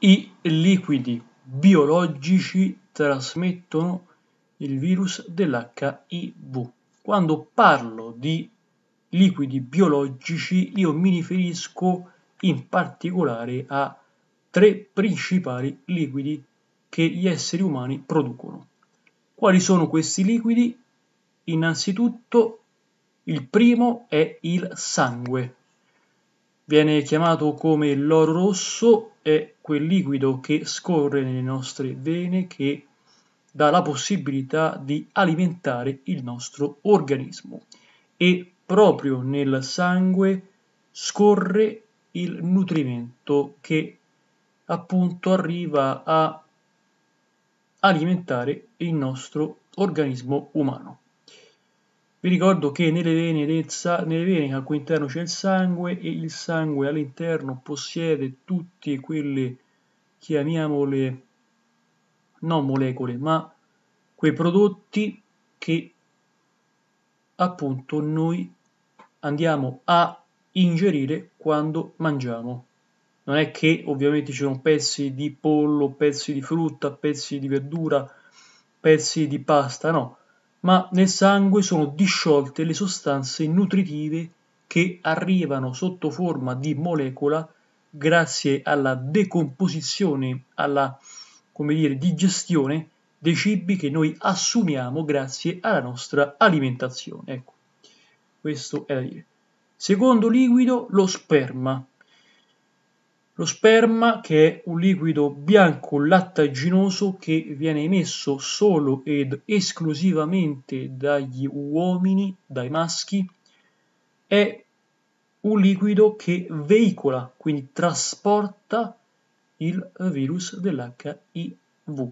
I liquidi biologici trasmettono il virus dell'HIV. Quando parlo di liquidi biologici io mi riferisco in particolare a tre principali liquidi che gli esseri umani producono. Quali sono questi liquidi? Innanzitutto il primo è il sangue viene chiamato come l'oro rosso, è quel liquido che scorre nelle nostre vene che dà la possibilità di alimentare il nostro organismo e proprio nel sangue scorre il nutrimento che appunto arriva a alimentare il nostro organismo umano. Vi ricordo che nelle vene, nelle vene al cui interno c'è il sangue e il sangue all'interno possiede tutte quelle, chiamiamole, non molecole, ma quei prodotti che appunto noi andiamo a ingerire quando mangiamo. Non è che ovviamente ci sono pezzi di pollo, pezzi di frutta, pezzi di verdura, pezzi di pasta, no ma nel sangue sono disciolte le sostanze nutritive che arrivano sotto forma di molecola grazie alla decomposizione, alla dire, digestione dei cibi che noi assumiamo grazie alla nostra alimentazione. Ecco, questo è da dire. Secondo liquido, lo sperma. Lo sperma che è un liquido bianco lattaginoso che viene emesso solo ed esclusivamente dagli uomini, dai maschi, è un liquido che veicola, quindi trasporta il virus dell'HIV.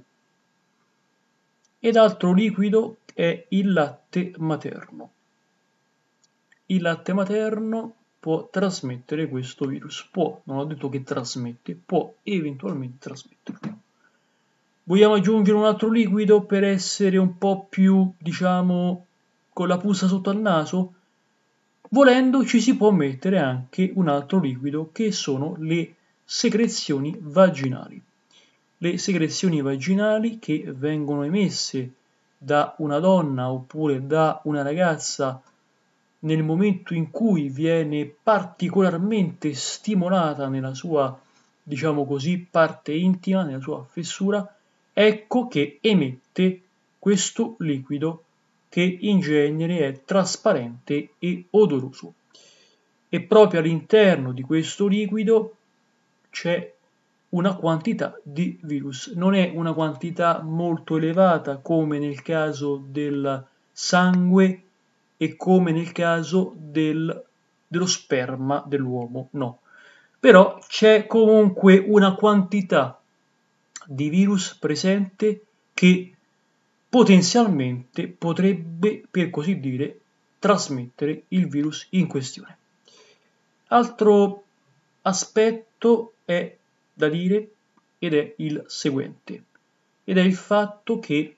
Ed altro liquido è il latte materno. Il latte materno può trasmettere questo virus. Può, non ho detto che trasmette, può eventualmente trasmetterlo. Vogliamo aggiungere un altro liquido per essere un po' più, diciamo, con la puzza sotto al naso? Volendo ci si può mettere anche un altro liquido che sono le secrezioni vaginali. Le secrezioni vaginali che vengono emesse da una donna oppure da una ragazza nel momento in cui viene particolarmente stimolata nella sua, diciamo così, parte intima, nella sua fessura, ecco che emette questo liquido che in genere è trasparente e odoroso. E proprio all'interno di questo liquido c'è una quantità di virus. Non è una quantità molto elevata come nel caso del sangue e come nel caso del, dello sperma dell'uomo, no. Però c'è comunque una quantità di virus presente che potenzialmente potrebbe, per così dire, trasmettere il virus in questione. Altro aspetto è da dire ed è il seguente, ed è il fatto che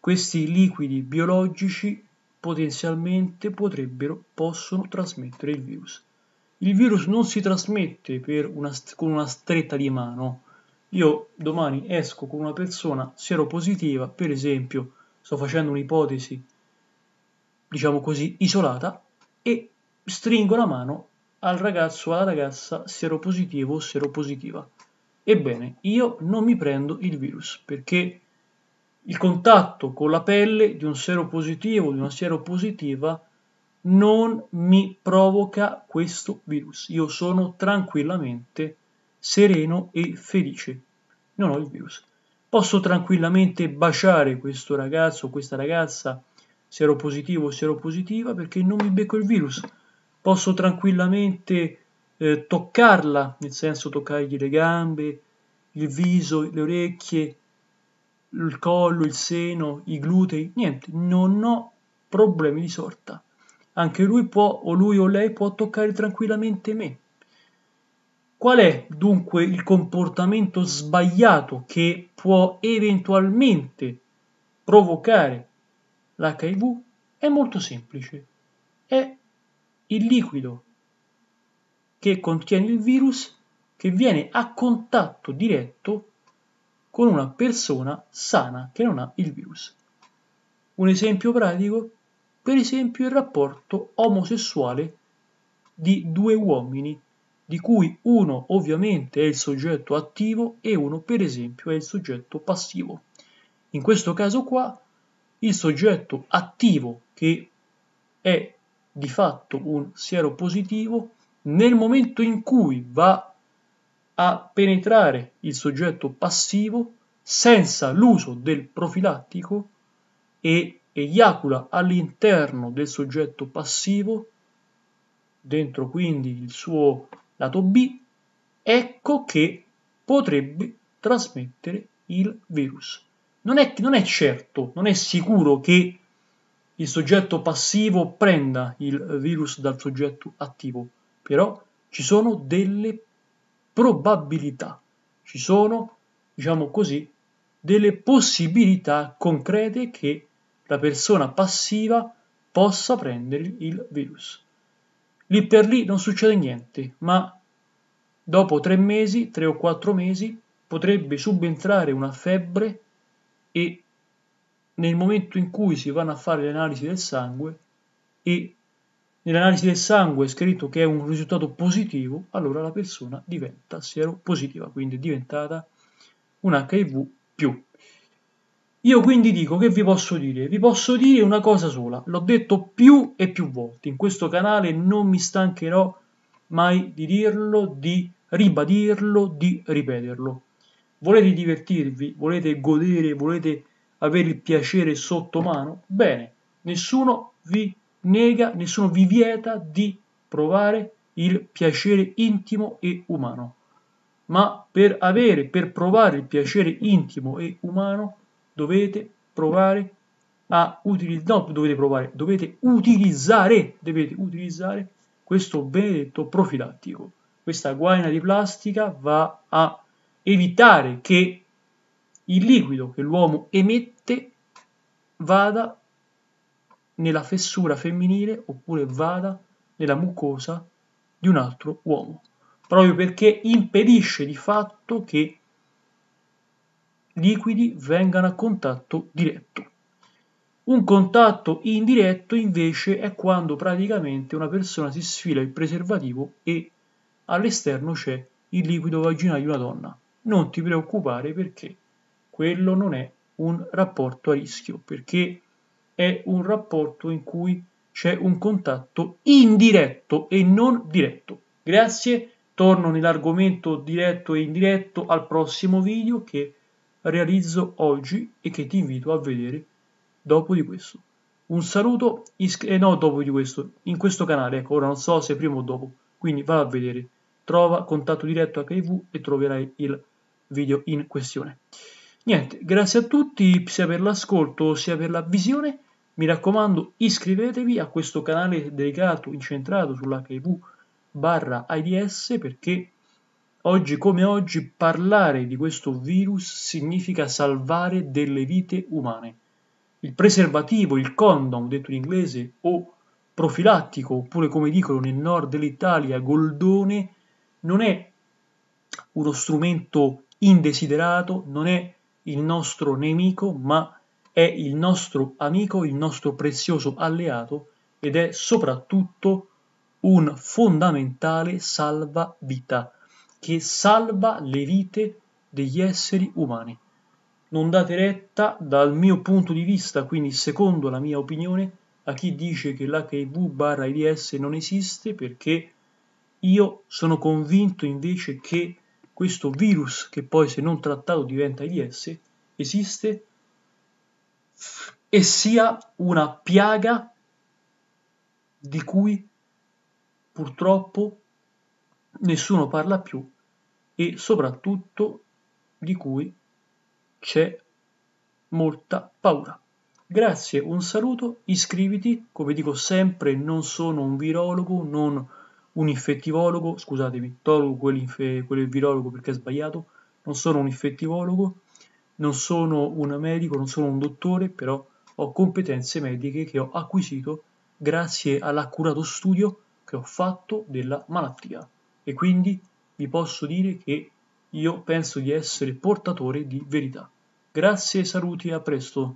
questi liquidi biologici potenzialmente potrebbero, possono trasmettere il virus. Il virus non si trasmette una, con una stretta di mano. Io domani esco con una persona seropositiva, per esempio, sto facendo un'ipotesi, diciamo così, isolata, e stringo la mano al ragazzo o alla ragazza seropositivo o seropositiva. Ebbene, io non mi prendo il virus perché il contatto con la pelle di un seropositivo, di una seropositiva, non mi provoca questo virus. Io sono tranquillamente sereno e felice. Non ho il virus. Posso tranquillamente baciare questo ragazzo, questa ragazza, seropositivo o seropositiva, perché non mi becco il virus. Posso tranquillamente eh, toccarla, nel senso toccargli le gambe, il viso, le orecchie, il collo, il seno, i glutei, niente, non ho problemi di sorta. Anche lui può, o lui o lei può toccare tranquillamente me. Qual è dunque il comportamento sbagliato che può eventualmente provocare l'HIV? È molto semplice. È il liquido che contiene il virus che viene a contatto diretto con una persona sana che non ha il virus. Un esempio pratico, per esempio il rapporto omosessuale di due uomini, di cui uno ovviamente è il soggetto attivo e uno per esempio è il soggetto passivo. In questo caso qua il soggetto attivo che è di fatto un siero positivo, nel momento in cui va a penetrare il soggetto passivo senza l'uso del profilattico e eiacula all'interno del soggetto passivo, dentro quindi il suo lato B, ecco che potrebbe trasmettere il virus. Non è, non è certo, non è sicuro che il soggetto passivo prenda il virus dal soggetto attivo, però ci sono delle probabilità, ci sono, diciamo così, delle possibilità concrete che la persona passiva possa prendere il virus. Lì per lì non succede niente, ma dopo tre mesi, tre o quattro mesi, potrebbe subentrare una febbre e nel momento in cui si vanno a fare le analisi del sangue e nell'analisi del sangue è scritto che è un risultato positivo, allora la persona diventa seropositiva, quindi è diventata un HIV più. Io quindi dico che vi posso dire? Vi posso dire una cosa sola, l'ho detto più e più volte in questo canale, non mi stancherò mai di dirlo, di ribadirlo, di ripeterlo. Volete divertirvi, volete godere, volete avere il piacere sotto mano? Bene, nessuno vi nega, nessuno vi vieta di provare il piacere intimo e umano. Ma per avere, per provare il piacere intimo e umano, dovete provare a utilizzare, no, dovete provare, dovete utilizzare, dovete utilizzare questo benedetto profilattico. Questa guaina di plastica va a evitare che il liquido che l'uomo emette vada nella fessura femminile oppure vada nella mucosa di un altro uomo, proprio perché impedisce di fatto che liquidi vengano a contatto diretto. Un contatto indiretto invece è quando praticamente una persona si sfila il preservativo e all'esterno c'è il liquido vaginale di una donna. Non ti preoccupare perché quello non è un rapporto a rischio, perché è un rapporto in cui c'è un contatto indiretto e non diretto. Grazie, torno nell'argomento diretto e indiretto al prossimo video che realizzo oggi e che ti invito a vedere dopo di questo. Un saluto, iscri- eh, no dopo di questo, in questo canale, ecco, ora non so se prima o dopo, quindi va a vedere, trova contatto diretto HIV e troverai il video in questione. Niente, grazie a tutti sia per l'ascolto sia per la visione mi raccomando, iscrivetevi a questo canale dedicato, incentrato sull'HIV barra AIDS perché oggi come oggi parlare di questo virus significa salvare delle vite umane. Il preservativo, il condom, detto in inglese, o profilattico, oppure come dicono nel nord dell'Italia, goldone, non è uno strumento indesiderato, non è il nostro nemico, ma è il nostro amico, il nostro prezioso alleato ed è soprattutto un fondamentale salvavita che salva le vite degli esseri umani. Non date retta dal mio punto di vista, quindi secondo la mia opinione, a chi dice che l'HIV barra AIDS non esiste perché io sono convinto invece che questo virus, che poi se non trattato diventa AIDS, esiste e sia una piaga di cui purtroppo nessuno parla più e soprattutto di cui c'è molta paura. Grazie, un saluto, iscriviti, come dico sempre non sono un virologo, non un infettivologo, scusatemi, tolgo quell'infe- quel virologo perché è sbagliato, non sono un infettivologo, non sono un medico, non sono un dottore, però ho competenze mediche che ho acquisito grazie all'accurato studio che ho fatto della malattia e quindi vi posso dire che io penso di essere portatore di verità. Grazie, saluti a presto!